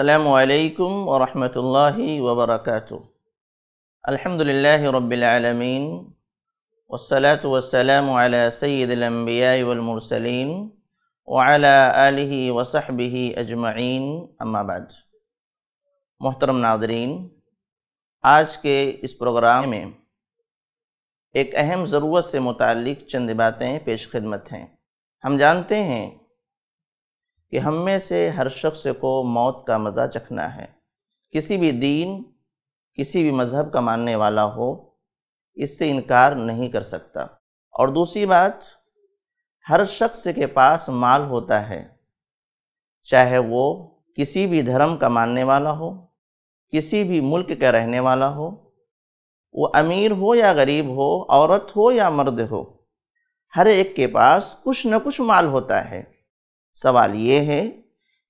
अल्लाम वरहमल वबरक अल्हम्दुलिल्लाह रबालमीन वसलात वसलाम सैदम्बियामरसलिन वाला वसहबी अजमैन अम्माबाद मोहतरम नादरीन आज के इस प्रोग्राम में एक अहम ज़रूरत से मुतक़ चंद बातें पेश खदमत हैं हम जानते हैं कि हम में से हर शख्स को मौत का मज़ा चखना है किसी भी दीन किसी भी मज़हब का मानने वाला हो इससे इनकार नहीं कर सकता और दूसरी बात हर शख्स के पास माल होता है चाहे वो किसी भी धर्म का मानने वाला हो किसी भी मुल्क का रहने वाला हो वो अमीर हो या गरीब हो औरत हो या मर्द हो हर एक के पास कुछ न कुछ माल होता है सवाल ये है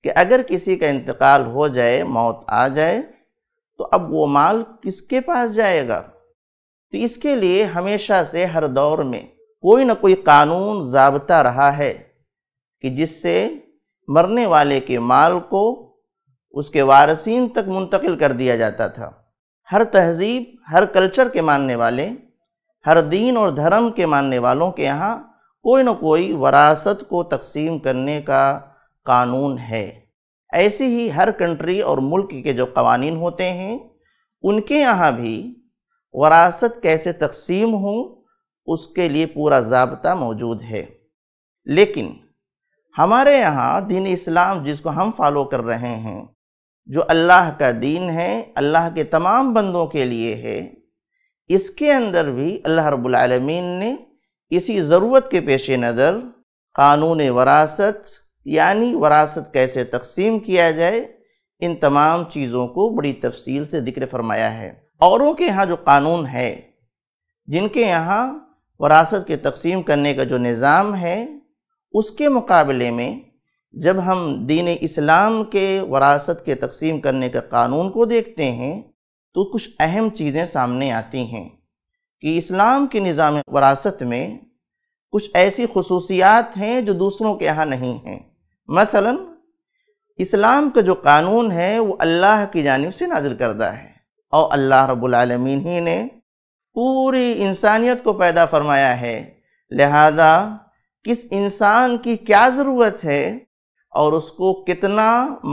कि अगर किसी का इंतकाल हो जाए मौत आ जाए तो अब वो माल किसके पास जाएगा तो इसके लिए हमेशा से हर दौर में कोई ना कोई कानून जाबता रहा है कि जिससे मरने वाले के माल को उसके वारसीन तक मुंतकिल कर दिया जाता था हर तहजीब हर कल्चर के मानने वाले हर दीन और धर्म के मानने वालों के यहाँ कोई ना कोई वरासत को तकसीम करने का कानून है ऐसे ही हर कंट्री और मुल्क के जो कवानीन होते हैं उनके यहाँ भी वरासत कैसे तकसीम हो उसके लिए पूरा ज़बता मौजूद है लेकिन हमारे यहाँ दीन इस्लाम जिसको हम फॉलो कर रहे हैं जो अल्लाह का दीन है अल्लाह के तमाम बंदों के लिए है इसके अंदर भी अल्लाह रब्बुल रबालमीन ने इसी ज़रूरत के पेश नज़र कानून वरासत यानी वरासत कैसे तकसीम किया जाए इन तमाम चीज़ों को बड़ी तफसील से जिक्र फरमाया है औरों के यहाँ जो कानून है जिनके यहाँ वरासत के तकसीम करने का जो निज़ाम है उसके मुकाबले में जब हम दीन इस्लाम के वरासत के तकसीम करने के कानून को देखते हैं तो कुछ अहम चीज़ें सामने आती हैं कि इस्लाम के निज़ाम वरासत में कुछ ऐसी खसूसियात हैं जो दूसरों के यहाँ नहीं हैं मसला इस्लाम का जो कानून है वो अल्लाह की जानब से नाजिल करदा है और अल्लाह रबालमीन ही ने पूरी इंसानियत को पैदा फरमाया है लिहाजा किस इंसान की क्या ज़रूरत है और उसको कितना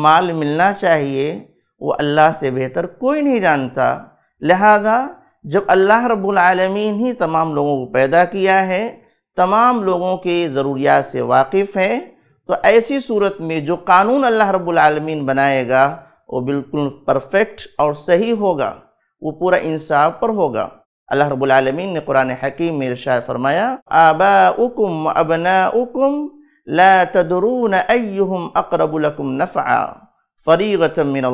माल मिलना चाहिए वो अल्लाह से बेहतर कोई नहीं जानता लिहाजा जब अल्लाह रब्बुल रबालमीन ही तमाम लोगों को पैदा किया है तमाम लोगों के ज़रूरियात से वाकिफ़ है तो ऐसी सूरत में जो कानून अल्लाह रब्बुल रबालमीन बनाएगा वो बिल्कुल परफेक्ट और सही होगा वो पूरा इंसाफ पर होगा अल्लाह रब्बुल रबालमीन ने कुरान हकीम में इरशाद फरमाया आबा उकुम अबना उकुम ला तदरून अकरबुलकुम नफ़ा फ़रीगतमिन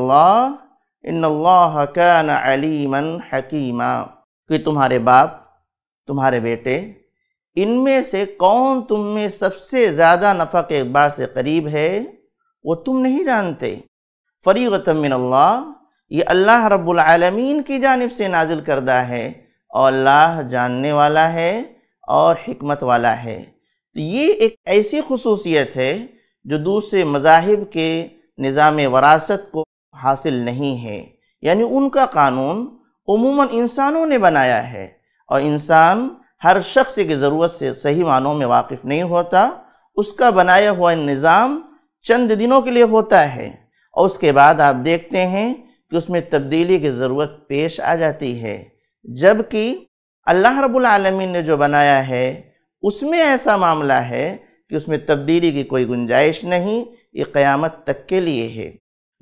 कान अलीमन हकीमा कि तुम्हारे बाप तुम्हारे बेटे इनमें से कौन तुम में सबसे ज़्यादा नफ़ा के अखबार से करीब है वो तुम नहीं जानते फ़रीक़मिन अल्लाह ये अल्लाह रब्लमीन की जानब से नाजिल करदा है और अल्लाह जानने वाला है और हमत वाला है तो ये एक ऐसी खसूसियत है जो दूसरे मजाहब के निज़ाम वरासत को हासिल नहीं है यानी उनका कानून उमूमन इंसानों ने बनाया है और इंसान हर शख्स की ज़रूरत से सही मानों में वाकिफ़ नहीं होता उसका बनाया हुआ निज़ाम चंद दिनों के लिए होता है और उसके बाद आप देखते हैं कि उसमें तब्दीली की ज़रूरत पेश आ जाती है जबकि अल्लाह रब्बुल आलमीन ने जो बनाया है उसमें ऐसा मामला है कि उसमें तब्दीली की कोई गुंजाइश नहीं ये क़यामत तक के लिए है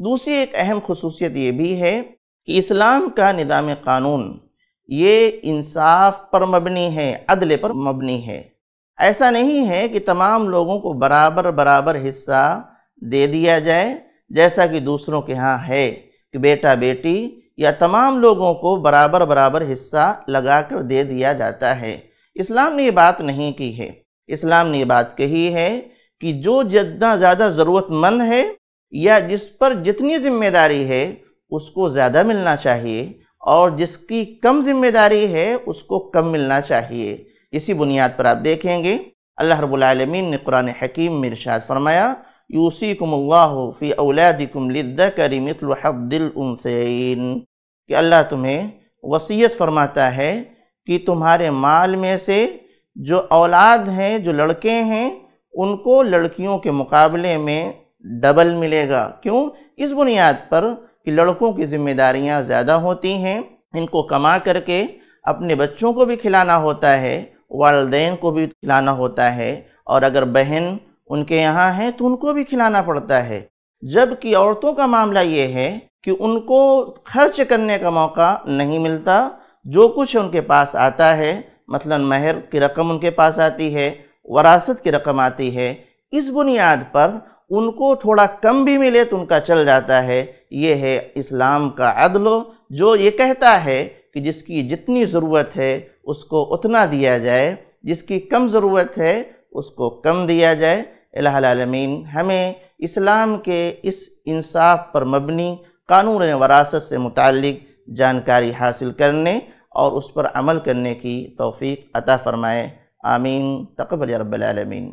दूसरी एक अहम खसूसियत ये भी है कि इस्लाम का निदाम कानून ये इंसाफ पर मबनी है अदले पर मबनी है ऐसा नहीं है कि तमाम लोगों को बराबर बराबर हिस्सा दे दिया जाए जैसा कि दूसरों के यहाँ है कि बेटा बेटी या तमाम लोगों को बराबर बराबर हिस्सा लगा कर दे दिया जाता है इस्लाम ने ये बात नहीं की है इस्लाम ने ये बात कही है कि जो जितना ज़्यादा ज़रूरतमंद है या जिस पर जितनी जिम्मेदारी है उसको ज़्यादा मिलना चाहिए और जिसकी कम जिम्मेदारी है उसको कम मिलना चाहिए इसी बुनियाद पर आप देखेंगे अल्लाह रबालमीन ने कुरान हकीम में इरशाद फरमाया यूसी कुमल्लाफ़ी औलादिकुमदिलसैन कि अल्लाह तुम्हें वसीयत फरमाता है कि तुम्हारे माल में से जो औलाद हैं जो लड़के हैं उनको लड़कियों के मुकाबले में डबल मिलेगा क्यों इस बुनियाद पर कि लड़कों की जिम्मेदारियां ज़्यादा होती हैं इनको कमा करके अपने बच्चों को भी खिलाना होता है वालदेन को भी खिलाना होता है और अगर बहन उनके यहाँ हैं तो उनको भी खिलाना पड़ता है जबकि औरतों का मामला ये है कि उनको खर्च करने का मौका नहीं मिलता जो कुछ उनके पास आता है मतलब महर की रकम उनके पास आती है वरासत की रकम आती है इस बुनियाद पर उनको थोड़ा कम भी मिले तो उनका चल जाता है ये है इस्लाम का अदल जो ये कहता है कि जिसकी जितनी ज़रूरत है उसको उतना दिया जाए जिसकी कम ज़रूरत है उसको कम दिया जाए अलमीन हमें इस्लाम के इस इंसाफ पर मबनी कानून वरासत से मुतक जानकारी हासिल करने और उस पर अमल करने की तोफ़ी अता फ़रमाए आमीन तकबर रबालमीन